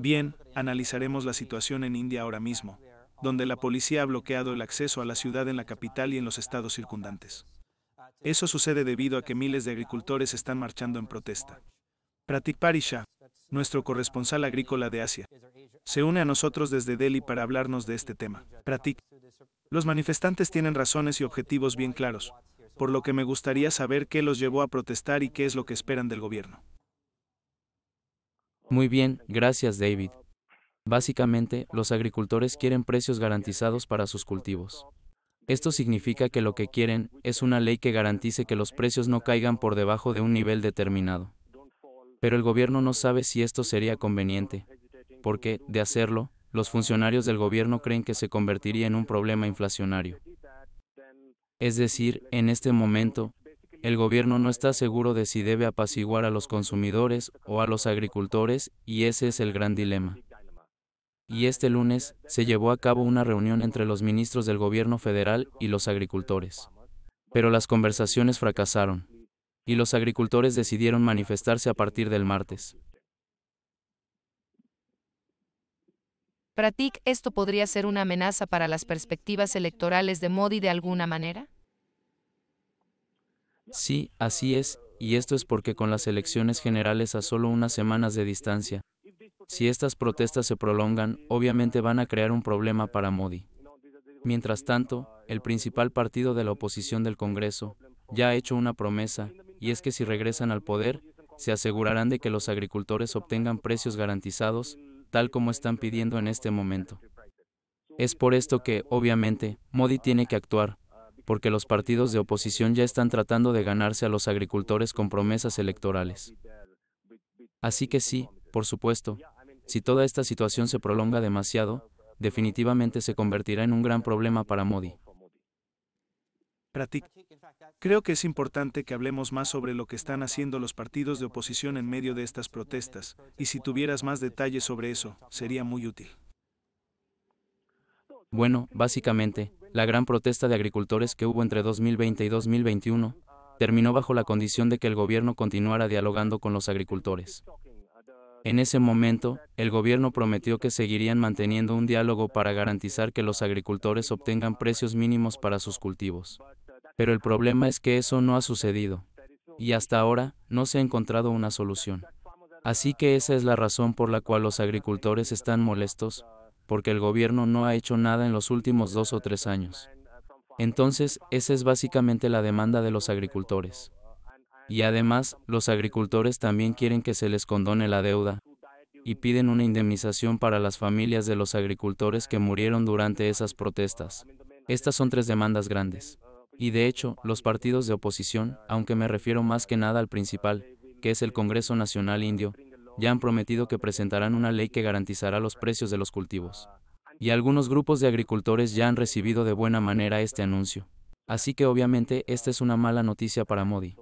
Bien, analizaremos la situación en India ahora mismo, donde la policía ha bloqueado el acceso a la ciudad en la capital y en los estados circundantes. Eso sucede debido a que miles de agricultores están marchando en protesta. Pratik Parisha, nuestro corresponsal agrícola de Asia, se une a nosotros desde Delhi para hablarnos de este tema. Pratik, los manifestantes tienen razones y objetivos bien claros, por lo que me gustaría saber qué los llevó a protestar y qué es lo que esperan del gobierno. Muy bien, gracias David. Básicamente, los agricultores quieren precios garantizados para sus cultivos. Esto significa que lo que quieren es una ley que garantice que los precios no caigan por debajo de un nivel determinado. Pero el gobierno no sabe si esto sería conveniente, porque, de hacerlo, los funcionarios del gobierno creen que se convertiría en un problema inflacionario. Es decir, en este momento, el gobierno no está seguro de si debe apaciguar a los consumidores o a los agricultores, y ese es el gran dilema. Y este lunes, se llevó a cabo una reunión entre los ministros del gobierno federal y los agricultores. Pero las conversaciones fracasaron. Y los agricultores decidieron manifestarse a partir del martes. Pratik, ¿esto podría ser una amenaza para las perspectivas electorales de Modi de alguna manera? Sí, así es, y esto es porque con las elecciones generales a solo unas semanas de distancia, si estas protestas se prolongan, obviamente van a crear un problema para Modi. Mientras tanto, el principal partido de la oposición del Congreso ya ha hecho una promesa, y es que si regresan al poder, se asegurarán de que los agricultores obtengan precios garantizados, tal como están pidiendo en este momento. Es por esto que, obviamente, Modi tiene que actuar, porque los partidos de oposición ya están tratando de ganarse a los agricultores con promesas electorales. Así que sí, por supuesto, si toda esta situación se prolonga demasiado, definitivamente se convertirá en un gran problema para Modi. Pratik, creo que es importante que hablemos más sobre lo que están haciendo los partidos de oposición en medio de estas protestas, y si tuvieras más detalles sobre eso, sería muy útil. Bueno, básicamente, la gran protesta de agricultores que hubo entre 2020 y 2021 terminó bajo la condición de que el gobierno continuara dialogando con los agricultores. En ese momento, el gobierno prometió que seguirían manteniendo un diálogo para garantizar que los agricultores obtengan precios mínimos para sus cultivos. Pero el problema es que eso no ha sucedido. Y hasta ahora, no se ha encontrado una solución. Así que esa es la razón por la cual los agricultores están molestos, porque el gobierno no ha hecho nada en los últimos dos o tres años. Entonces, esa es básicamente la demanda de los agricultores. Y además, los agricultores también quieren que se les condone la deuda, y piden una indemnización para las familias de los agricultores que murieron durante esas protestas. Estas son tres demandas grandes. Y de hecho, los partidos de oposición, aunque me refiero más que nada al principal, que es el Congreso Nacional Indio, ya han prometido que presentarán una ley que garantizará los precios de los cultivos. Y algunos grupos de agricultores ya han recibido de buena manera este anuncio. Así que obviamente esta es una mala noticia para Modi.